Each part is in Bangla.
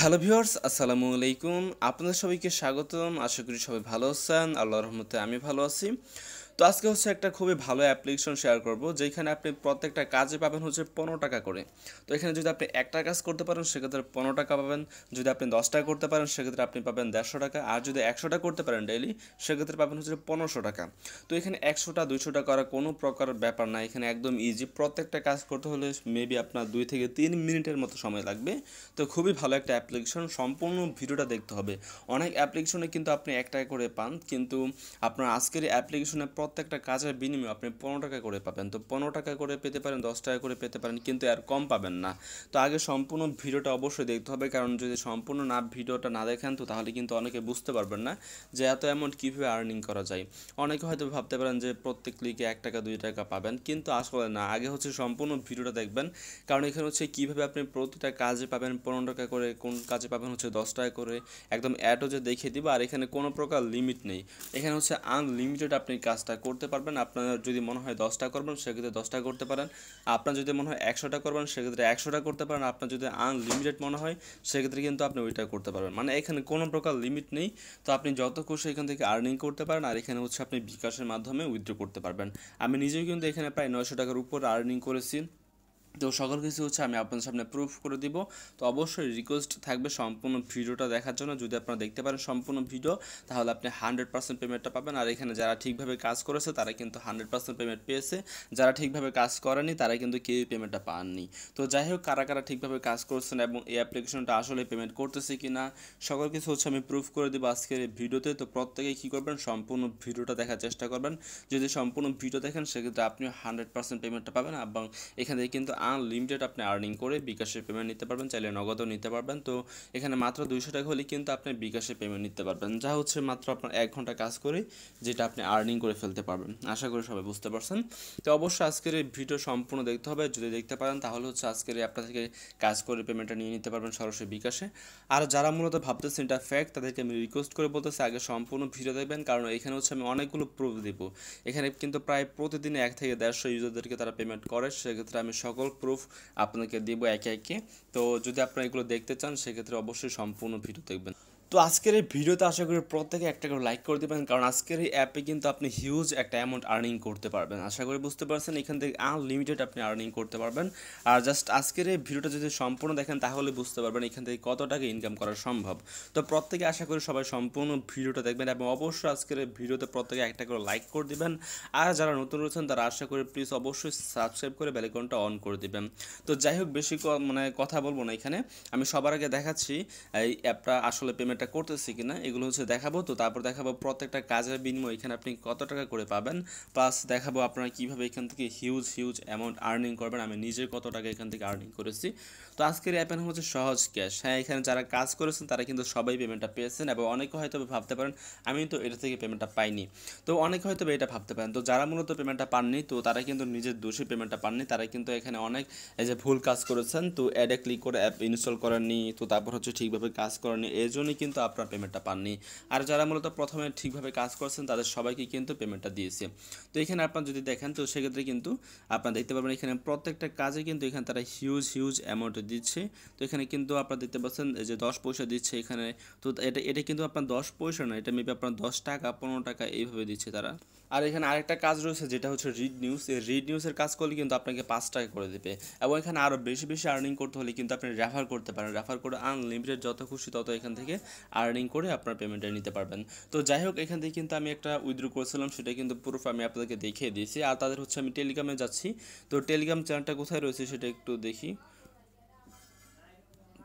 হ্যালো ভিউয়ার্স আসসালামু আলাইকুম আপনাদের সবাইকে স্বাগতম আশা করি সবাই ভালো আছেন আল্লাহ রহমতে আমি ভালো আছি তো আজকে হচ্ছে একটা খুবই ভালো অ্যাপ্লিকেশন শেয়ার করব যেখানে আপনি প্রত্যেকটা কাজে পাবেন হচ্ছে পনেরো টাকা করে তো এখানে যদি আপনি একটা কাজ করতে পারেন সেক্ষেত্রে পনেরো টাকা পাবেন যদি আপনি দশটা করতে পারেন সেক্ষেত্রে আপনি পাবেন দেড়শো টাকা আর যদি একশোটা করতে পারেন ডেইলি সেক্ষেত্রে পাবেন হচ্ছে পনেরোশো টাকা তো এখানে একশোটা দুইশোটা করা কোনো প্রকার ব্যাপার না এখানে একদম ইজি প্রত্যেকটা কাজ করতে হলে মেবি আপনার দুই থেকে তিন মিনিটের মতো সময় লাগবে তো খুবই ভালো একটা অ্যাপ্লিকেশন সম্পূর্ণ ভিডিওটা দেখতে হবে অনেক অ্যাপ্লিকেশনে কিন্তু আপনি এক টাকা করে পান কিন্তু আপনার আজকের অ্যাপ্লিকেশনে প্রত্যেকটা কাজের বিনিময়ে আপনি পনেরো টাকা করে পাবেন তো পনেরো টাকা করে পেতে পারেন দশ টাকা করে পেতে পারেন কিন্তু আর কম পাবেন না তো আগে সম্পূর্ণ ভিডিওটা অবশ্যই দেখতে হবে কারণ যদি সম্পূর্ণ না ভিডিওটা না দেখেন তো তাহলে কিন্তু অনেকে বুঝতে পারবেন না যে এত অ্যামাউন্ট কীভাবে আর্নিং করা যায় অনেকে হয়তো ভাবতে পারেন যে প্রত্যেক ক্লিকে এক টাকা দুই টাকা পাবেন কিন্তু আসলে না আগে হচ্ছে সম্পূর্ণ ভিডিওটা দেখবেন কারণ এখানে হচ্ছে কীভাবে আপনি প্রতিটা কাজে পাবেন পনেরো টাকা করে কোন কাজে পাবেন হচ্ছে দশ টাকা করে একদম অ্যাডও যে দেখিয়ে দিব আর এখানে কোনো প্রকার লিমিট নেই এখানে হচ্ছে আনলিমিটেড আপনি কাজটা দশটা করতে পারবেন আপনার যদি মনে হয় দশটা করবেন সেক্ষেত্রে দশটা করতে পারেন আপনার যদি মনে হয় একশোটা করবেন সেক্ষেত্রে একশোটা করতে পারেন আপনার যদি আনলিমিটেড মনে হয় সেক্ষেত্রে কিন্তু আপনি ওইটা করতে পারবেন মানে এখানে কোনো প্রকার লিমিট নেই তো আপনি যত খুশি এখান থেকে আর্নিং করতে পারেন আর এখানে হচ্ছে আপনি বিকাশের মাধ্যমে উইথড্র করতে পারবেন আমি নিজেও কিন্তু এখানে প্রায় নয়শো টাকার উপর আর্নিং করেছি তো সকল কিছু হচ্ছে আমি আপনাদের সামনে প্রুফ করে দিব তো অবশ্যই রিকোয়েস্ট থাকবে সম্পূর্ণ ভিডিওটা দেখার জন্য যদি আপনারা দেখতে পারেন সম্পূর্ণ ভিডিও তাহলে আপনি হান্ড্রেড পার্সেন্ট পেমেন্টটা পাবেন আর এখানে যারা ঠিকভাবে কাজ করেছে তারা কিন্তু হান্ড্রেড পার্সেন্ট পেমেন্ট পেয়েছে যারা ঠিকভাবে কাজ করেনি তারা কিন্তু কেউই পেমেন্টটা পাননি তো যাই হোক কারা কারা ঠিকভাবে কাজ করছেন এবং এই অ্যাপ্লিকেশনটা আসলে পেমেন্ট করতেছে কি না সকল কিছু হচ্ছে আমি প্রুফ করে দেবো আজকের এই ভিডিওতে তো প্রত্যেকে কী করবেন সম্পূর্ণ ভিডিওটা দেখার চেষ্টা করবেন যদি সম্পূর্ণ ভিডিও দেখেন সেক্ষেত্রে আপনিও হান্ড্রেড পার্সেন্ট পেমেন্টটা পাবেন এবং এখানে কিন্তু আনলিমিটেড আপনি আর্নিং করে বিকাশে পেমেন্ট নিতে পারবেন চাইলে নগদও নিতে পারবেন তো এখানে মাত্র দুইশো টাকা হলে কিন্তু আপনি বিকাশে পেমেন্ট নিতে পারবেন যা হচ্ছে মাত্র আপনার এক ঘন্টা কাজ করে যেটা আপনি আর্নিং করে ফেলতে পারবেন আশা করি সবাই বুঝতে পারছেন তো অবশ্যই আজকের এই ভিডিও সম্পূর্ণ দেখতে হবে যদি দেখতে পারেন তাহলে হচ্ছে আজকের অ্যাপটা থেকে কাজ করে পেমেন্টটা নিয়ে নিতে পারবেন সরাসরি বিকাশে আর যারা মূলত ভাবতেছেন এটা ফ্যাক্ট তাদেরকে আমি রিকোয়েস্ট করে বলতেছি আগে সম্পূর্ণ ভিডিও দেখবেন কারণ এখানে হচ্ছে আমি অনেকগুলো প্রুফ দেবো এখানে কিন্তু প্রায় প্রতিদিন এক থেকে দেড়শো ইউজারদেরকে তারা পেমেন্ট করে সেক্ষেত্রে আমি সকল প্রুফ আপনাকে দেব একে একে তো যদি আপনারা এগুলো দেখতে চান সেক্ষেত্রে অবশ্যই সম্পূর্ণ ভিডিও দেখবেন তো আজকের এই ভিডিওতে আশা করি প্রত্যেকে একটা করে লাইক করে দেবেন কারণ আজকের এই অ্যাপে কিন্তু আপনি হিউজ একটা অ্যামাউন্ট আর্নিং করতে পারবেন আশা করি বুঝতে পারছেন এখান থেকে আনলিমিটেড আপনি আর্নিং করতে পারবেন আর জাস্ট আজকের এই ভিডিওটা যদি সম্পূর্ণ দেখেন তাহলে বুঝতে পারবেন এখান থেকে কত টাকা ইনকাম করা সম্ভব তো প্রত্যেকে আশা করি সবাই সম্পূর্ণ ভিডিওটা দেখবেন এবং অবশ্যই আজকের এই ভিডিওতে প্রত্যেকে একটা করে লাইক করে দেবেন আর যারা নতুন রয়েছেন তারা আশা করি প্লিজ অবশ্যই সাবস্ক্রাইব করে বেলাইকনটা অন করে দেবেন তো যাই হোক বেশি মানে কথা বলবো না এখানে আমি সবার আগে দেখাচ্ছি এই অ্যাপটা আসলে পেমেন্ট কাজটা করতেছি কিনা এগুলো হচ্ছে দেখাবো তো তারপর দেখাবো প্রত্যেকটা কাজের বিনিময় এখানে আপনি কত টাকা করে পাবেন প্লাস দেখাবো আপনারা কিভাবে এখান থেকে হিউজ হিউজ অ্যামাউন্ট আর্নিং করবেন আমি নিজে কত টাকা এখান থেকে আর্নিং করেছি তো আজকের অ্যাপের হচ্ছে সহজ ক্যাশ হ্যাঁ এখানে যারা কাজ করেছেন তারা কিন্তু সবাই পেমেন্টটা পেয়েছেন এবং অনেকে হয়তো ভাবতে পারেন আমি তো এটা থেকে পেমেন্টটা পাইনি তো অনেকে হয়তো এটা ভাবতে পারেন তো যারা মূলত পেমেন্টটা পাননি তো তারা কিন্তু নিজের দোষী পেমেন্টটা পাননি তারা কিন্তু এখানে অনেক এই যে ভুল কাজ করেছেন তো অ্যাডে ক্লিক করে অ্যাপ ইনস্টল করেননি তো তারপর হচ্ছে ঠিকভাবে কাজ করেননি এই জন্যই কিন্তু আপনার পেমেন্টটা পাননি আর যারা মূলত প্রথমে ঠিকভাবে কাজ করছেন তাদের সবাইকে কিন্তু পেমেন্টটা দিয়েছে তো এখানে আপনার যদি দেখেন তো সেক্ষেত্রে কিন্তু আপনার দেখতে পারবেন এখানে প্রত্যেকটা কাজে কিন্তু এখানে তারা হিউজ হিউজ অ্যামাউন্ট দিচ্ছে তো এখানে কিন্তু আপনার দেখতে পাচ্ছেন যে দশ পয়সা দিচ্ছে এখানে তো এটা এটা কিন্তু আপনার দশ পয়সা না এটা মেবি আপনার দশ টাকা পনেরো টাকা এইভাবে দিচ্ছে তারা আর এখানে আরেকটা কাজ রয়েছে যেটা হচ্ছে রিড নিউজ এই রিড নিউজের কাজ করলে কিন্তু আপনাকে পাঁচ টাকা করে দেবে এবং এখানে আরও বেশি বেশি আর্নিং করতে হলে কিন্তু আপনি রেফার করতে পারেন রেফার করে আনলিমিটেড যত খুশি তত এখান থেকে আর্নিং করে আপনার পেমেন্টটা নিতে পারবেন তো যাই হোক এখান থেকে কিন্তু আমি একটা উইথড্র করেছিলাম সেটা কিন্তু প্রুফ আমি আপনাদেরকে দেখিয়ে দিয়েছি আর তাদের হচ্ছে আমি টেলিগ্রামে যাচ্ছি তো টেলিগ্রাম চ্যানেলটা কোথায় রয়েছে সেটা একটু দেখি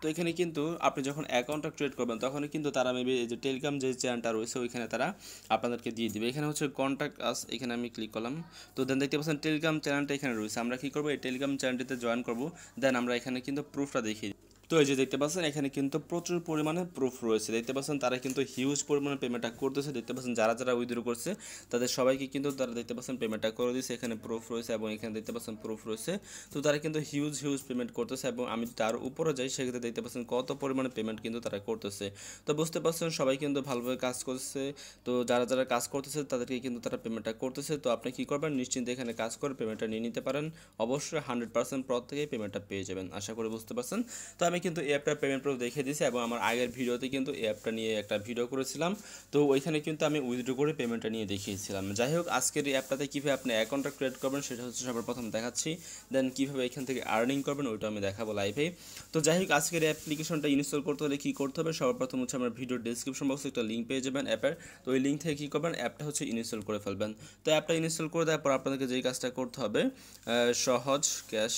তো এখানে কিন্তু আপনি যখন অ্যাকাউন্টটা ক্রিয়েট করবেন তখন কিন্তু তারা মেবি এই যে টেলিগ্রাম যে চ্যানেলটা রয়েছে ওইখানে তারা আপনাদেরকে দিয়ে দিবে এখানে হচ্ছে কন্ট্যাক্ট আস এখানে আমি ক্লিক করলাম তো দেন দেখতে পাচ্ছেন টেলিগ্রাম চ্যানেলটা এখানে রয়েছে আমরা কী করবো এই টেলিগ্রাম চ্যানেলটিতে জয়েন করবো দেন আমরা এখানে কিন্তু প্রুফটা দেখিয়ে তো এই যে দেখতে পাচ্ছেন এখানে কিন্তু প্রচুর পরিমাণে প্রুফ রয়েছে দেখতে পাচ্ছেন তারা কিন্তু হিউজ পরিমাণে পেমেন্টটা করতেছে দেখতে পাচ্ছেন যারা যারা উইথড্র করছে তাদের সবাইকে কিন্তু তারা দেখতে পাচ্ছেন পেমেন্টটা করে দিয়েছে এখানে প্রুফ রয়েছে এবং এখানে দেখতে পাচ্ছেন প্রুফ রয়েছে তো তারা কিন্তু হিউজ হিউজ পেমেন্ট করতেছে এবং আমি তার উপরে যাই সেক্ষেত্রে দেখতে পাচ্ছেন কত পরিমাণে পেমেন্ট কিন্তু তারা করতেছে তো বুঝতে পারছেন সবাই কিন্তু ভালোভাবে কাজ করছে তো যারা যারা কাজ করতেছে তাদেরকে কিন্তু তারা পেমেন্টটা করতেছে তো আপনি কী করবেন নিশ্চিন্তে এখানে কাজ করে পেমেন্টটা নিয়ে নিতে পারেন অবশ্যই হান্ড্রেড পার্সেন্ট পর থেকেই পেমেন্টটা পেয়ে যাবেন আশা করি বুঝতে পারছেন তো আমি আমি কিন্তু এই অ্যাপটার পেমেন্ট প্রুফ দেখিয়ে দিয়েছি এবং আমার আগের ভিডিওতে কিন্তু এই অ্যাপটা নিয়ে একটা ভিডিও করেছিলাম তো ওইখানে কিন্তু আমি উইথড্র করে পেমেন্টটা নিয়ে দেখিয়েছিলাম যাই হোক আজকের এই অ্যাপটাতে কীভাবে আপনি অ্যাকাউন্টটা ক্রিয়েট করবেন সেটা হচ্ছে সবার প্রথম দেখাচ্ছি দেন কীভাবে এখান থেকে আর্নিং করবেন ওইটা আমি দেখাবো লাইভে তো যাই হোক আজকের অ্যাপ্লিকেশনটা ইনস্টল করতে হলে কী করতে হবে সবার প্রথম হচ্ছে আমার ভিডিও ডিসক্রিপশন বক্সে একটা লিঙ্ক পেয়ে যাবেন অ্যাপের তো ওই লিঙ্ক থেকে কী করবেন অ্যাপটা হচ্ছে ইনস্টল করে ফেলবেন তো অ্যাপটা ইনস্টল করে দেওয়ার পর আপনাদেরকে যেই কাজটা করতে হবে সহজ ক্যাশ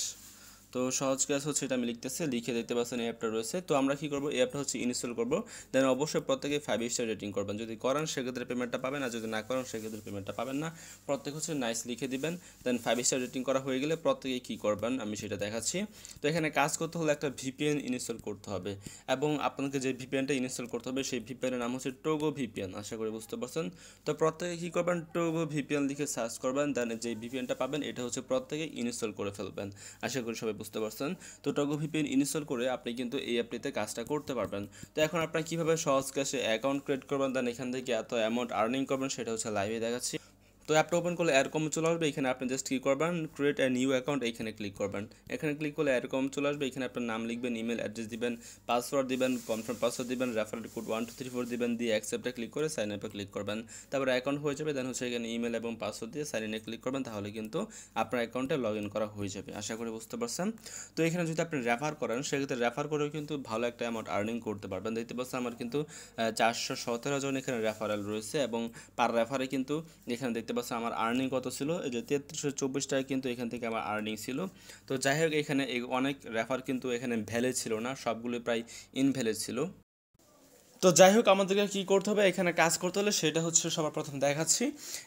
তো সহজ কাজ হচ্ছে এটা আমি লিখতেছি লিখে দেখতে পাচ্ছেন এই অ্যাপটা রয়েছে তো আমরা কি করবো এই অ্যাপটা হচ্ছে ইনস্টল করবো দেন অবশ্যই প্রত্যেকে ফাইভ স্টার রেটিং করবেন যদি করেন সেক্ষেত্রে পেমেন্টটা পাবেন আর যদি না করেন সেক্ষেত্রে পেমেন্টটা পাবেন না প্রত্যেক হচ্ছে নাইস লিখে দিবেন দেন ফাইভ স্টার রেটিং করা হয়ে গেলে প্রত্যেকে কি করবেন আমি সেটা দেখাচ্ছি তো এখানে কাজ করতে হলে একটা ভিপিএন ইনস্টল করতে হবে এবং আপনাকে যে ভিপিএনটা ইনস্টল করতে হবে সেই ভিপিএনের নাম হচ্ছে টোগো ভিপিএন আশা করি বুঝতে পারছেন তো প্রত্যেকে কী করবেন টোগো ভিপিএন লিখে সার্চ করবেন দেন যে ভিপিএনটা পাবেন এটা হচ্ছে প্রত্যেকে ইনস্টল করে ফেলবেন আশা করি সবাই বুঝতে পারছেন তো টগো ভিপিএন ইনস্টল করে আপনি কিন্তু এই অ্যাপটিতে কাজটা করতে পারবেন তো এখন আপনার কীভাবে সহজ ক্যাশে অ্যাকাউন্ট ক্রিয়েট করবেন দেন এখান থেকে এত অ্যামাউন্ট আর্নিং করবেন সেটা হচ্ছে লাইভে দেখাচ্ছি তো অ্যাপটা ওপেন করলে এরকম চলে আসবে এখানে আপনি জাস্ট কী করবেন ক্রিয়েট অ্যা নিউ অ্যাকাউন্ট এখানে ক্লিক করবেন এখানে ক্লিক করলে এরকম চলে আসবে এখানে আপনার নাম লিখবেন ইমেল অ্যাড্রেস দিবেন পাসওয়ার্ড দিবেন কনফার্ম পাসওয়ার্ড দিবেন referral code one two three four দিবেন দিয়ে অ্যাকসেপ্টে ক্লিক করে সাইন আপে ক্লিক করবেন তারপর অ্যাকাউন্ট হয়ে যাবে দেন হচ্ছে এখানে ইমেল এবং পাসওয়ার্ড দিয়ে সাইন ইনে ক্লিক করবেন তাহলে কিন্তু আপনার অ্যাকাউন্টে লগ ইন করা হয়ে যাবে আশা করি বুঝতে পারছেন তো এখানে যদি আপনি রেফার করেন সেক্ষেত্রে রেফার করেও কিন্তু ভালো একটা অ্যামাউন্ট আর্নিং করতে পারবেন দেখতে পাচ্ছেন আমার কিন্তু চারশো সতেরো জন এখানে রেফারেল রয়েছে এবং পার রেফারে কিন্তু এখানে দেখতে ক্যাম্পাসে আমার আর্নিং কত ছিল এই যে তেত্রিশশো চব্বিশ টাকা কিন্তু এখান থেকে আমার আর্নিং ছিল তো যাই হোক এখানে অনেক রেফার কিন্তু এখানে ভ্যালে ছিল না সবগুলো প্রায় ইনভ্যালে ছিল তো যাই হোক আমাদেরকে কী করতে হবে এখানে কাজ করতে হলে সেটা হচ্ছে সবার প্রথম দেখাচ্ছি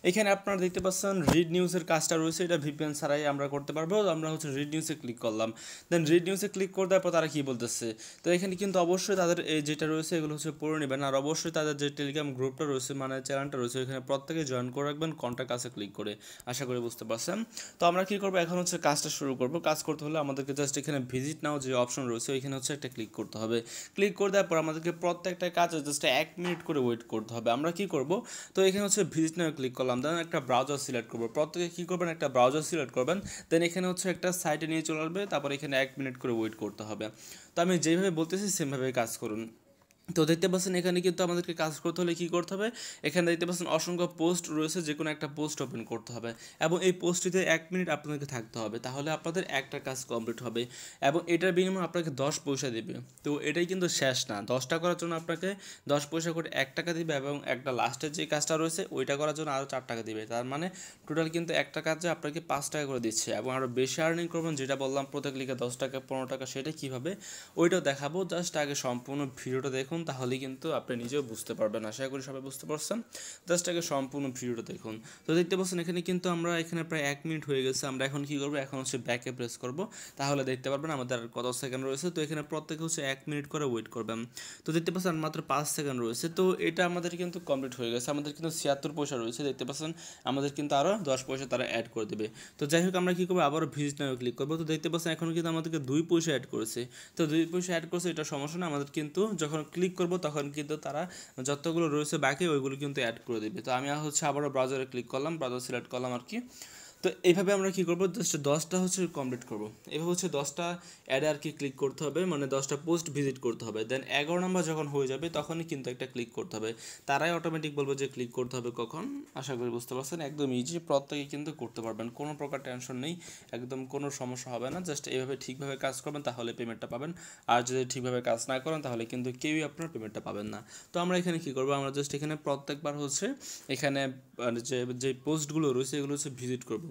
এখানে আপনারা দেখতে পাচ্ছেন রিড নিউজের কাজটা রয়েছে এটা ভিপিএন ছাড়াই আমরা করতে পারবো আমরা হচ্ছে রিড নিউজে ক্লিক করলাম দেন রিড নিউজে ক্লিক করে দেওয়ার পর তারা কী বলতেছে তো এখানে কিন্তু অবশ্যই তাদের এই যেটা রয়েছে এগুলো হচ্ছে পড়ে নেবেন আর অবশ্যই তাদের যে টেলিগ্রাম গ্রুপটা রয়েছে মানে চ্যানেলটা রয়েছে এখানে প্রত্যেকে জয়েন করে রাখবেন কন্ট্যাক্ট আছে ক্লিক করে আশা করি বুঝতে পারছেন তো আমরা কী করবো এখন হচ্ছে কাজটা শুরু করবো কাজ করতে হলে আমাদেরকে জাস্ট এখানে ভিজিট নাও যে অপশন রয়েছে ওইখানে হচ্ছে একটা ক্লিক করতে হবে ক্লিক করে দেওয়ার পর আমাদেরকে প্রত্যেকটা কাজ জাস্ট এক মিনিট করে ওয়েট করতে হবে আমরা কি করব তো এখানে হচ্ছে ভিজিট নাও ক্লিক করলাম দেন একটা ব্রাউজার সিলেক্ট করবো প্রত্যেকে কী করবেন একটা ব্রাউজার সিলেক্ট করবেন দেন এখানে হচ্ছে একটা সাইটে নিয়ে চলে আসবে তারপর এখানে এক মিনিট করে ওয়েট করতে হবে তো আমি যেভাবে বলতেছি সেমভাবে কাজ করুন তো দেখতে পাচ্ছেন এখানে কিন্তু আমাদেরকে কাজ করতে হলে কী করতে হবে এখানে দেখতে পাচ্ছেন অসংখ্য পোস্ট রয়েছে যে কোনো একটা পোস্ট ওপেন করতে হবে এবং এই পোস্টটিতে এক মিনিট আপনাদেরকে থাকতে হবে তাহলে আপনাদের একটা কাজ কমপ্লিট হবে এবং এটার বিনিময় আপনাকে দশ পয়সা দেবে তো এটাই কিন্তু শেষ না দশটা করার জন্য আপনাকে দশ পয়সা করে এক টাকা দেবে এবং একটা লাস্টের যে কাজটা রয়েছে ওইটা করার জন্য আরও চার টাকা দেবে তার মানে টোটাল কিন্তু একটা কাজে আপনাকে পাঁচ টাকা করে দিচ্ছে এবং আরও বেশি আর্নিং করবেন যেটা বললাম প্রত্যেক লিখে দশ টাকা পনেরো টাকা সেটা কীভাবে ওইটাও দেখাবো জাস্ট আগে সম্পূর্ণ ভিডিওটা দেখুন দেখুন তাহলেই কিন্তু আপনি নিজেও বুঝতে পারবেন আশা করি সবাই বুঝতে পারছেন জাস্ট আগে সম্পূর্ণ ভিডিওটা দেখুন তো দেখতে পাচ্ছেন এখানে কিন্তু আমরা এখানে প্রায় এক মিনিট হয়ে গেছে আমরা এখন কি করবো এখন হচ্ছে ব্যাকে প্রেস করব তাহলে দেখতে পারবেন আমাদের কত সেকেন্ড রয়েছে তো এখানে প্রত্যেকে হচ্ছে এক মিনিট করে ওয়েট করবেন তো দেখতে পাচ্ছেন মাত্র পাঁচ সেকেন্ড রয়েছে তো এটা আমাদের কিন্তু কমপ্লিট হয়ে গেছে আমাদের কিন্তু ছিয়াত্তর পয়সা রয়েছে দেখতে পাচ্ছেন আমাদের কিন্তু আরও দশ পয়সা তারা অ্যাড করে দেবে তো যাই হোক আমরা কী করবো আবারও ভিজিট নামে ক্লিক করবো তো দেখতে পাচ্ছেন এখন কিন্তু আমাদেরকে দুই পয়সা অ্যাড করেছে তো দুই পয়সা অ্যাড করছে এটা সমস্যা না আমাদের কিন্তু যখন ক্লিক ক্লিক করব তখন কিন্তু তারা যতগুলো রয়েছে বাকি ওইগুলো কিন্তু অ্যাড করে দেবে তো আমি হচ্ছে আবারও ব্রাউজারে ক্লিক করলাম ব্রাউজার সিলেক্ট করলাম আর কি তো এইভাবে আমরা কী করবো জাস্ট দশটা হচ্ছে কমপ্লিট করবো এভাবে হচ্ছে দশটা অ্যাড আর কি ক্লিক করতে হবে মানে দশটা পোস্ট ভিজিট করতে হবে দেন এগারো নম্বর যখন হয়ে যাবে তখনই কিন্তু একটা ক্লিক করতে হবে তারাই অটোমেটিক বলবো যে ক্লিক করতে হবে কখন আশা করি বুঝতে পারছেন একদম ইজি প্রত্যেকেই কিন্তু করতে পারবেন কোনো প্রকার টেনশন নেই একদম কোনো সমস্যা হবে না জাস্ট এইভাবে ঠিকভাবে কাজ করবেন তাহলে পেমেন্টটা পাবেন আর যদি ঠিকভাবে কাজ না করেন তাহলে কিন্তু কেউই আপনার পেমেন্টটা পাবেন না তো আমরা এখানে কী করবো আমরা জাস্ট এখানে প্রত্যেকবার হচ্ছে এখানে মানে যে যে পোস্টগুলো রয়েছে এগুলো হচ্ছে ভিজিট করবো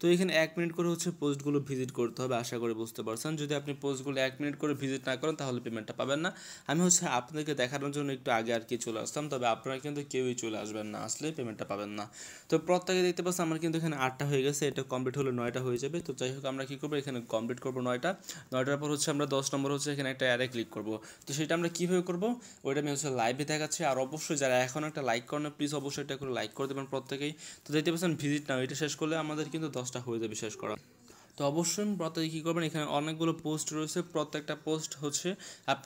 তো এখানে এক মিনিট করে হচ্ছে পোস্টগুলো ভিজিট করতে হবে আশা করে বুঝতে পারছেন যদি আপনি পোস্টগুলো এক মিনিট করে ভিজিট না করেন তাহলে পেমেন্টটা পাবেন না আমি হচ্ছে আপনাদেরকে দেখানোর জন্য একটু আগে আর কি চলে আসতাম তবে আপনারা কিন্তু কেউই চলে আসবেন না আসলে পেমেন্টটা পাবেন না তো প্রত্যেকে দেখতে পাচ্ছেন আমার কিন্তু এখানে আটটা হয়ে গেছে এটা কমপ্লিট হলে নয়টা হয়ে যাবে তো যাই হোক আমরা কী করবো এখানে কমপ্লিট করবো নয়টা নয়টার পর হচ্ছে আমরা দশ নম্বর হচ্ছে এখানে একটা অ্যারে ক্লিক করবো তো সেটা আমরা কীভাবে করবো ওইটা আমি হচ্ছে লাইভে দেখাচ্ছি আর অবশ্যই যারা এখন একটা লাইক করেন প্লিজ অবশ্যই এটা করে লাইক করে দেবেন প্রত্যেকেই তো দেখতে পাচ্ছেন ভিজিট না ওইটা শেষ করলে আমাদের কিন্তু দশ কাজটা হয়ে যাবে শেষ করা তো অবশ্যই প্রত্যেকে কী করবেন এখানে অনেকগুলো পোস্ট রয়েছে প্রত্যেকটা পোস্ট হচ্ছে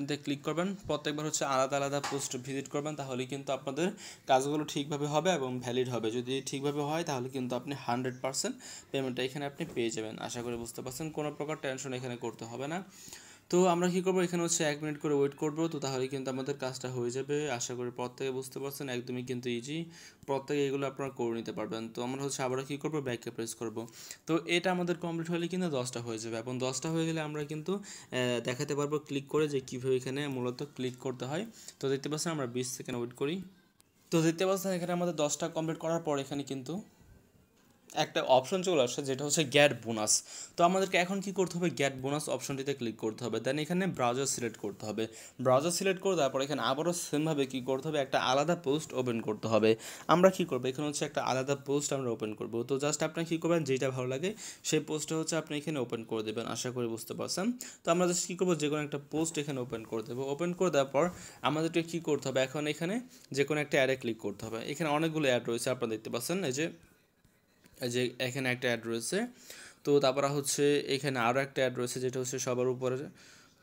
তাই ক্লিক করবেন প্রত্যেকবার হচ্ছে আলাদা আলাদা পোস্ট ভিজিট করবেন তাহলে কিন্তু আপনাদের কাজগুলো ঠিকভাবে হবে এবং ভ্যালিড হবে যদি ঠিকভাবে হয় তাহলে কিন্তু আপনি হান্ড্রেড পারসেন্ট পেমেন্টটা এখানে আপনি পেয়ে যাবেন আশা করি বুঝতে পারছেন কোনো প্রকার টেনশন এখানে করতে হবে না তো আমরা কী করবো এখানে হচ্ছে এক মিনিট করে ওয়েট করবো তো তাহলে কিন্তু আমাদের কাজটা হয়ে যাবে আশা করি প্রত্যেকে বুঝতে পারছেন একদমই কিন্তু ইজি প্রত্যেকে এগুলো আপনারা করে নিতে পারবেন তো আমরা হচ্ছে আবার কী করবো ব্যাকে প্রেস করব তো এটা আমাদের কমপ্লিট হলে কিন্তু দশটা হয়ে যাবে এবং দশটা হয়ে গেলে আমরা কিন্তু দেখাতে পারবো ক্লিক করে যে কীভাবে এখানে মূলত ক্লিক করতে হয় তো দেখতে পাচ্ছেন আমরা বিশ সেকেন্ড ওয়েট করি তো দেখতে পাচ্ছেন এখানে আমাদের দশটা কমপ্লিট করার পর এখানে কিন্তু একটা অপশন চলে আসে যেটা হচ্ছে গ্যাট বোনাস তো আমাদেরকে এখন কি করতে হবে গ্যাট বোনাস অপশনটিতে ক্লিক করতে হবে দেন এখানে ব্রাউজার সিলেক্ট করতে হবে ব্রাউজার সিলেক্ট করে তারপর এখানে আবারও সেমভাবে কি করতে হবে একটা আলাদা পোস্ট ওপেন করতে হবে আমরা কি করবো এখানে হচ্ছে একটা আলাদা পোস্ট আমরা ওপেন করবো তো জাস্ট আপনি কী করবেন যেটা ভালো লাগে সেই পোস্টটা হচ্ছে আপনি এখানে ওপেন করে দেবেন আশা করি বুঝতে পারছেন তো আমরা জাস্ট কী করবো যে কোনো একটা পোস্ট এখানে ওপেন করে দেবো ওপেন করে দেওয়ার পর আমাদেরকে কী করতে হবে এখন এখানে যে কোনো একটা অ্যাডে ক্লিক করতে হবে এখানে অনেকগুলো অ্যাড রয়েছে আপনারা দেখতে পাচ্ছেন এই যে যে এখানে একটা অ্যাড রয়েছে তো তারপরে হচ্ছে এখানে আরও একটা অ্যাড রয়েছে যেটা হচ্ছে সবার উপরে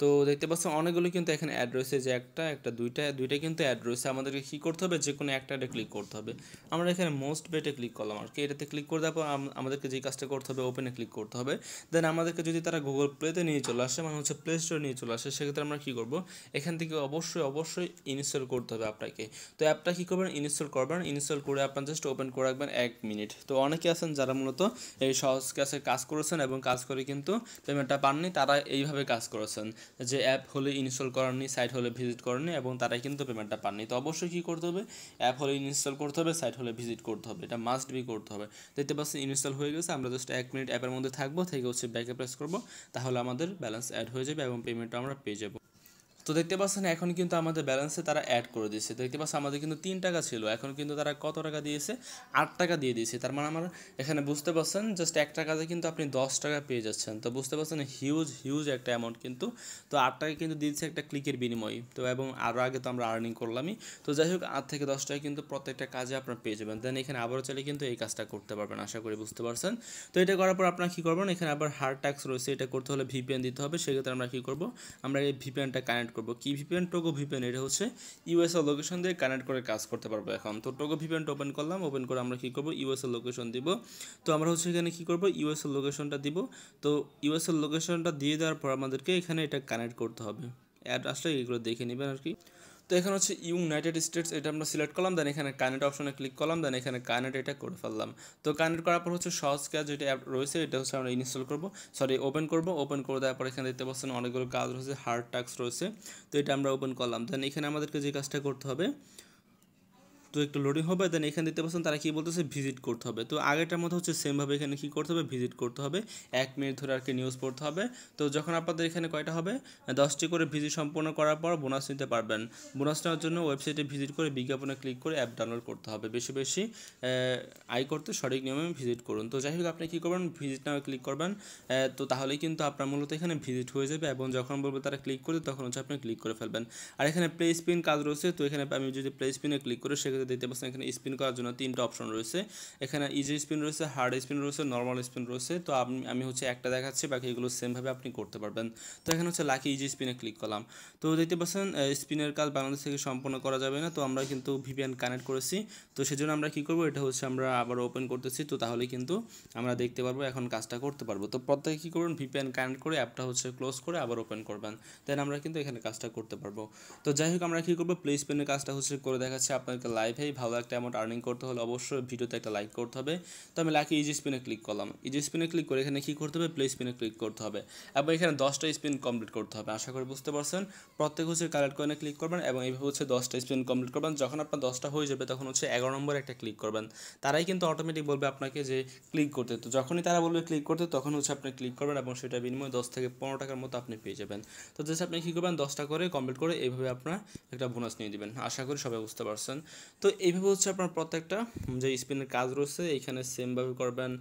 তো দেখতে পাচ্ছেন অনেকগুলো কিন্তু এখানে অ্যাড রয়েছে যে একটা একটা দুইটা দুইটা কিন্তু অ্যাড রয়েছে আমাদেরকে কী করতে হবে যে কোনো একটা ক্লিক করতে হবে আমরা এখানে মোস্ট বেটে ক্লিক করলাম আর কি এটাতে ক্লিক করে দেওয়ার আমাদেরকে যে কাজটা করতে হবে ওপেনে ক্লিক করতে হবে দেন আমাদেরকে যদি তারা গুগল প্লেতে নিয়ে চলে আসে মানে হচ্ছে প্লে স্টোরে নিয়ে চলে আসে সেক্ষেত্রে আমরা কী করবো এখান থেকে অবশ্যই অবশ্যই ইনস্টল করতে হবে আপনাকে তো অ্যাপটা কী করবেন ইনস্টল করবেন ইনস্টল করে আপনার জাস্ট ওপেন করে রাখবেন এক মিনিট তো অনেকে আছেন যারা মূলত এই সহজ ক্যাসে কাজ করেছেন এবং কাজ করে কিন্তু পেমেন্টটা পাননি তারা এইভাবে কাজ করেছেন যে অ্যাপ হলে ইনস্টল করাননি সাইট হলে ভিজিট করেনি এবং তারাই কিন্তু পেমেন্টটা পাননি তো অবশ্যই কী করতে হবে অ্যাপ হলে ইনস্টল করতে হবে সাইট হলে ভিজিট করতে হবে এটা মাস্ট বি করতে হবে দেখতে পাচ্ছি ইনস্টল হয়ে গেছে আমরা জাস্ট এক মিনিট অ্যাপের মধ্যে থাকবো থেকে হচ্ছে ব্যাকে প্রেস করবো তাহলে আমাদের ব্যালেন্স অ্যাড হয়ে যাবে এবং পেমেন্টটা আমরা পেয়ে যাবো তো দেখতে পাচ্ছেন এখন কিন্তু আমাদের ব্যালেন্সে তারা অ্যাড করে দিয়েছে দেখতে পাচ্ছেন আমাদের কিন্তু তিন টাকা ছিল এখন কিন্তু তারা কত টাকা দিয়েছে আট টাকা দিয়ে দিয়েছে তার মানে আমার এখানে বুঝতে পারছেন জাস্ট এক টাকাতে কিন্তু আপনি দশ টাকা পেয়ে যাচ্ছেন তো বুঝতে পারছেন হিউজ হিউজ একটা অ্যামাউন্ট কিন্তু তো আট টাকা কিন্তু দিয়েছে একটা ক্লিকের বিনিময় তো এবং আরও আগে তো আমরা আর্নিং করলামই তো যাই হোক আট থেকে দশ টাকা কিন্তু প্রত্যেকটা কাজে আপনার পেয়ে যাবেন দেন এখানে আবারও চাইলে কিন্তু এই কাজটা করতে পারবেন আশা করি বুঝতে পারছেন তো এটা করার পর আপনারা কী করবেন এখানে আবার হার্ড ট্যাক্স রয়েছে এটা করতে হলে ভিপিএন দিতে হবে সেক্ষেত্রে আমরা কী করবো আমরা এই ভিপিএনটা কানেক্ট করবো কি ভিপিএন টোগো ভিপিএন এটা হচ্ছে ইউএসএ লোকেশন দিয়ে কানেক্ট করে কাজ করতে পারবো এখন তো টোগো ভিপিএন ওপেন করলাম ওপেন করে আমরা কী করবো ইউএসএ লোকেশন দিব তো আমরা হচ্ছে এখানে কী করবো ইউএসএ লোকেশনটা দিব তো ইউএসএ লোকেশনটা দিয়ে দেওয়ার পর আমাদেরকে এখানে এটা কানেক্ট করতে হবে অ্যাড আসলে এগুলো দেখে নেবেন আর কি তো এখানে হচ্ছে ইউনাইটেড স্টেটস এটা আমরা সিলেক্ট করলাম দেন এখানে কানেক্ট অপশনে ক্লিক করলাম দেন এখানে কানেক্ট এটা করে ফেললাম তো কানেক্ট করার পর হচ্ছে সহজ কাজ যেটা অ্যাপ রয়েছে এটা হচ্ছে আমরা ইনস্টল করবো সরি ওপেন করবো ওপেন করে দেওয়ার পর এখানে দেখতে পাচ্ছেন অনেকগুলো কাজ রয়েছে হার্ড টাস্ক রয়েছে তো এটা আমরা ওপেন করলাম দেন এখানে আমাদেরকে যে কাজটা করতে হবে তো একটু লোডিং হবে দেন এখানে দেখতে পাচ্ছেন তারা কী বলতেছে ভিজিট করতে হবে তো আগেটার মতো হচ্ছে সেমভাবে এখানে কী করতে হবে ভিজিট করতে হবে এক মিনিট ধরে আর কি নিউজ পড়তে হবে তো যখন আপনাদের এখানে কয়টা হবে দশটি করে ভিজিট সম্পূর্ণ করার পর বোনাস নিতে পারবেন বোনাস নেওয়ার জন্য ওয়েবসাইটে ভিজিট করে বিজ্ঞাপনে ক্লিক করে অ্যাপ ডাউনলোড করতে হবে বেশি বেশি আই করতে সঠিক নিয়মে ভিজিট করুন তো যাই হোক আপনি কী করবেন ভিজিট নামে ক্লিক করবেন তো তাহলে কিন্তু আপনার মূলত এখানে ভিজিট হয়ে যাবে এবং যখন বলবে তারা ক্লিক করে তখন হচ্ছে আপনি ক্লিক করে ফেলবেন আর এখানে প্লে স্পিন কাজ রয়েছে তো এখানে আমি যদি প্লে স্পিনে ক্লিক করে সেখানে থেকে দেখতে পাচ্ছেন এখানে স্পিন করার জন্য তিনটা অপশন রয়েছে এখানে ইজি স্পিন রয়েছে হার্ড স্পিন রয়েছে নর্মাল স্পিন রয়েছে তো আমি হচ্ছে একটা দেখাচ্ছি বাকি সেমভাবে আপনি করতে পারবেন তো এখানে হচ্ছে লাকি ইজি স্পিনে ক্লিক করলাম তো দেখতে পাচ্ছেন স্পিনের কাজ বাংলাদেশ থেকে সম্পন্ন করা যাবে না তো আমরা কিন্তু ভিপিএন কানেক্ট করেছি তো সেজন্য আমরা কি করব এটা হচ্ছে আমরা আবার ওপেন করতেছি তো তাহলে কিন্তু আমরা দেখতে পারবো এখন কাজটা করতে পারবো তো প্রত্যেকে কী করবেন ভিপিএন কানেক্ট করে অ্যাপটা হচ্ছে ক্লোজ করে আবার ওপেন করবেন দেন আমরা কিন্তু এখানে কাজটা করতে পারবো তো যাই হোক আমরা কী করবো প্লে স্পিনের কাজটা হচ্ছে করে দেখাচ্ছি আপনাকে লাইভ লাইভেই ভালো একটা অ্যামাউন্ট আর্নিং করতে হলে অবশ্যই ভিডিওতে একটা লাইক করতে হবে তো আমি লাইকে ইজি স্পিনে ক্লিক করলাম ইজি স্পিনে ক্লিক করে এখানে কী করতে হবে প্লে স্পিনে ক্লিক করতে হবে এবং এখানে দশটা স্পিন কমপ্লিট করতে হবে আশা করি বুঝতে পারছেন প্রত্যেক হচ্ছে কালেক্ট কয়েনে ক্লিক করবেন এবং এইভাবে হচ্ছে দশটা স্পিন কমপ্লিট করবেন যখন আপনার দশটা হয়ে যাবে তখন হচ্ছে এগারো নম্বর একটা ক্লিক করবেন তারাই কিন্তু অটোমেটিক বলবে আপনাকে যে ক্লিক করতে তো যখনই তারা বলবে ক্লিক করতে তখন হচ্ছে আপনি ক্লিক করবেন এবং সেটা বিনিময়ে দশ থেকে পনেরো টাকার মতো আপনি পেয়ে যাবেন তো জাস্ট আপনি কী করবেন দশটা করে কমপ্লিট করে এইভাবে আপনার একটা বোনাস নিয়ে দেবেন আশা করি সবাই বুঝতে পারছেন তো এইভাবে হচ্ছে আপনার প্রত্যেকটা যে স্পিনের কাজ রয়েছে এইখানে সেমভাবে করবেন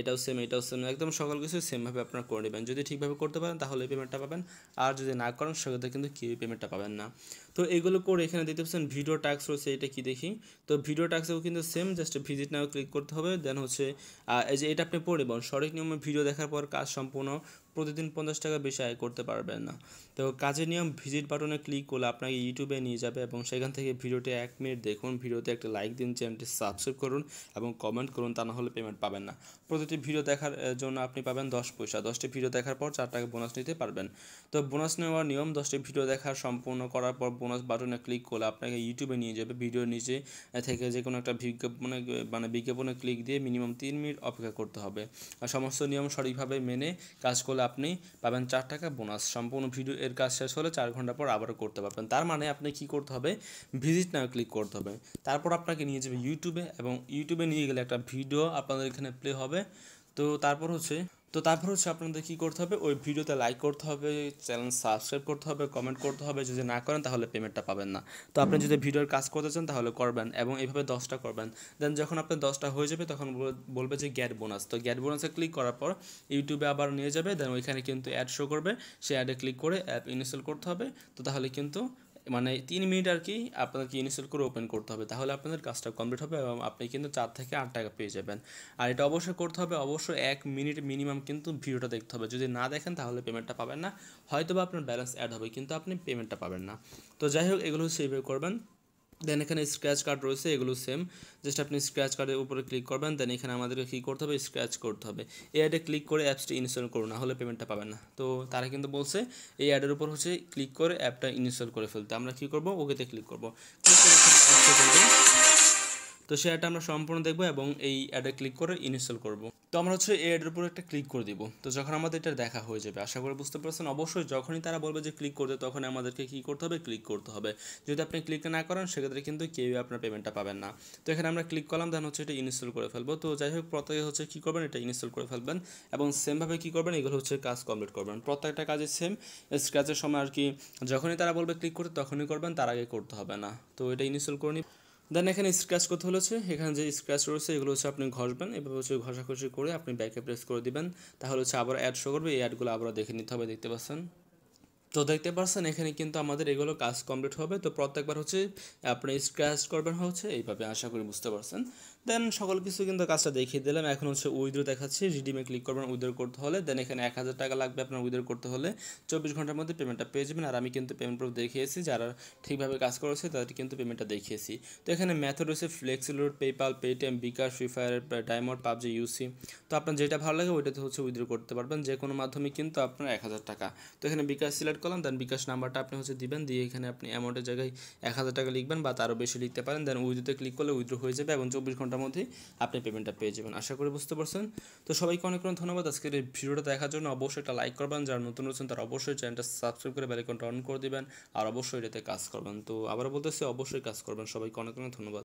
এটাও সেম এটাও সেম একদম সকল কিছু সেমভাবে আপনারা করে নেবেন যদি ঠিকভাবে করতে পারেন তাহলে এই পেমেন্টটা পাবেন আর যদি না করেন সেক্ষেত্রে কিন্তু কেউ পেমেন্টটা পাবেন না তো এগুলো করে এখানে দেখতে পাচ্ছেন ভিডিও ট্যাক্স রয়েছে এটা কি দেখি তো ভিডিও ট্যাক্সেও কিন্তু same just visit now click করতে হবে দেন হচ্ছে এই যে এটা আপনি পড়ে সঠিক নিয়মে ভিডিও দেখার পর কাজ সম্পূর্ণ প্রতিদিন পঞ্চাশ টাকা বেশি আয় করতে পারবেন না তো কাজের নিয়ম ভিজিট বাটনে ক্লিক করলে আপনাকে ইউটিউবে নিয়ে যাবে এবং সেখান থেকে ভিডিওটি এক মিনিট দেখুন ভিডিওতে একটা লাইক দিন চ্যানেলটি সাবস্ক্রাইব করুন এবং কমেন্ট করুন তা না হলে পেমেন্ট পাবেন না প্রতিটি ভিডিও দেখার জন্য আপনি পাবেন দশ পয়সা দশটি ভিডিও দেখার পর চার টাকা বোনাস নিতে পারবেন তো বোনাস নেওয়ার নিয়ম দশটি ভিডিও দেখার সম্পূর্ণ করার পর বোনাস বাটনে ক্লিক করলে আপনাকে ইউটিউবে নিয়ে যাবে ভিডিও নিচে থেকে যে কোনো একটা বিজ্ঞাপনে মানে বিজ্ঞাপনে ক্লিক দিয়ে মিনিমাম তিন মিনিট অপেক্ষা করতে হবে আর সমস্ত নিয়ম সঠিকভাবে মেনে কাজ করলে আপনি পাবেন চার টাকা বোনাস সম্পূর্ণ ভিডিও এর কাজ শেষ হলে চার ঘন্টা পর আবারও করতে পারবেন তার মানে আপনি কি করতে হবে ভিজিট নাও ক্লিক করতে হবে তারপর আপনাকে নিয়ে যাবে ইউটিউবে এবং ইউটিউবে নিয়ে গেলে একটা ভিডিও আপনাদের এখানে প্লে হবে তো তারপর হচ্ছে তো তারপর হচ্ছে আপনাদের কী করতে হবে ওই ভিডিওতে লাইক করতে হবে চ্যানেল সাবস্ক্রাইব করতে হবে কমেন্ট করতে হবে যদি না করেন তাহলে পেমেন্টটা পাবেন না তো আপনি যদি ভিডিওর কাজ করতে চান তাহলে করবেন এবং এইভাবে দশটা করবেন দেন যখন আপনার দশটা হয়ে যাবে তখন বলবে যে গ্যাট বোনাস তো গ্যাট বোনাসে ক্লিক করার পর ইউটিউবে আবার নিয়ে যাবে দেন ওইখানে কিন্তু অ্যাড শো করবে সেই অ্যাডে ক্লিক করে অ্যাপ ইনস্টল করতে হবে তো তাহলে কিন্তু মানে তিন মিনিট আর কি আপনাদেরকে ইনস্টল করে ওপেন করতে হবে তাহলে আপনাদের কাজটা কমপ্লিট হবে এবং আপনি কিন্তু চার থেকে আট টাকা পেয়ে যাবেন আর এটা অবশ্যই করতে হবে অবশ্যই এক মিনিট মিনিমাম কিন্তু ভিডিওটা দেখতে হবে যদি না দেখেন তাহলে পেমেন্টটা পাবেন না হয়তো বা আপনার ব্যালেন্স অ্যাড হবে কিন্তু আপনি পেমেন্টটা পাবেন না তো যাই হোক এগুলো সেভ করবেন দেন এখানে স্ক্র্যাচ কার্ড রয়েছে এগুলো সেম জাস্ট আপনি স্ক্র্যাচ কার্ডের উপরে ক্লিক করবেন দেন এখানে আমাদেরকে কী করতে হবে স্ক্র্যাচ করতে হবে এই অ্যাডে ক্লিক করে অ্যাপসটি ইনস্টল করুন না হলে পেমেন্টটা পাবেন না তো তারা কিন্তু বলছে এই অ্যাডের উপর হচ্ছে ক্লিক করে অ্যাপটা ইনস্টল করে ফেলতে আমরা কী করবো ওকেতে ক্লিক করবো ক্লিক করে তো সেই অ্যাডটা আমরা সম্পূর্ণ দেখবো এবং এই অ্যাডে ক্লিক করে ইনস্টল করব তো আমরা হচ্ছে এই অ্যাডের উপর একটা ক্লিক করে দিব তো যখন আমাদের এটা দেখা হয়ে যাবে আশা করে বুঝতে পারছেন অবশ্যই যখনই তারা বলবে যে ক্লিক করতে তখন আমাদেরকে কী করতে হবে ক্লিক করতে হবে যদি আপনি ক্লিক না করেন সেক্ষেত্রে কিন্তু কেউ আপনার পেমেন্টটা পাবেন না তো এখানে আমরা ক্লিক করলাম দেন হচ্ছে এটা ইনস্টল করে ফেলবো তো যাই হোক প্রত্যেকে হচ্ছে কী করবেন এটা ইনস্টল করে ফেলবেন এবং সেমভাবে কী করবেন এগুলো হচ্ছে কাজ কমপ্লিট করবেন প্রত্যেকটা কাজে সেম স্ক্র্যাচের সময় আর কি যখনই তারা বলবে ক্লিক করতে তখনই করবেন তার আগে করতে হবে না তো এটা ইনস্টল করে নিই দেন এখানে স্ক্র্যাচ করতে হলেছে এখানে যে স্ক্র্যাচ রয়েছে এগুলো হচ্ছে আপনি ঘষবেন এভাবে হচ্ছে ঘষাঘষি করে আপনি ব্যাকে প্রেস করে দিবেন তাহলে হচ্ছে আবার অ্যাড শো করবে এই অ্যাডগুলো আবার দেখে নিতে হবে দেখতে পাচ্ছেন তো দেখতে পাচ্ছেন এখানে কিন্তু আমাদের এগুলো কাজ কমপ্লিট হবে তো প্রত্যেকবার হচ্ছে আপনি স্ক্র্যাচ করবেন হচ্ছে এইভাবে আশা করি বুঝতে পারছেন দেন সকল কিছু কিন্তু কাজটা দেখিয়ে দিলাম এখন হচ্ছে উইথড্র দেখাচ্ছে রিডিমে ক্লিক করবেন উইদ্রো করতে হলে দেন এখানে এক হাজার টাকা লাগবে আপনার উইথড্র করতে হলে চব্বিশ ঘন্টার মধ্যে পেমেন্টটা পেয়ে যাবেন আর আমি কিন্তু পেমেন্ট প্রুফ দেখিয়েছি যারা ঠিকভাবে কাজ করেছে তাদের কিন্তু পেমেন্টটা দেখিয়েছি তো এখানে মেথড রয়েছে Flexiload PayPal Paytm Bkash free fire diamond PUBG UC তো আপনার যেটা ভালো লাগে ওইটাতে হচ্ছে উইথড্রো করতে পারবেন যে কোনো মাধ্যমে কিন্তু আপনার এক হাজার টাকা তো এখানে বিকাশ সিলেক্ট করলাম দেন বিকাশ নাম্বারটা আপনি হচ্ছে দিবেন দিয়ে এখানে আপনি অ্যামাউন্টের জায়গায় এক হাজার টাকা লিখবেন বা তারও বেশি লিখতে পারেন দেন উইথড্রোতে ক্লিক করলে উইথড্র হয়ে যাবে এবং চব্বিশ ঘন্টা ঘন্টার মধ্যে আপনি পেমেন্টটা পেয়ে যাবেন আশা করি বুঝতে পারছেন তো সবাইকে অনেক অনেক ধন্যবাদ আজকের এই ভিডিওটা দেখার জন্য অবশ্যই একটা লাইক করবেন যারা নতুন রয়েছেন তারা অবশ্যই চ্যানেলটা সাবস্ক্রাইব করে বেলাইকনটা অন করে দেবেন আর অবশ্যই এটাতে কাজ করবেন তো আবারও বলতেছি অবশ্যই কাজ করবেন সবাইকে অনেক অনেক ধন্যবাদ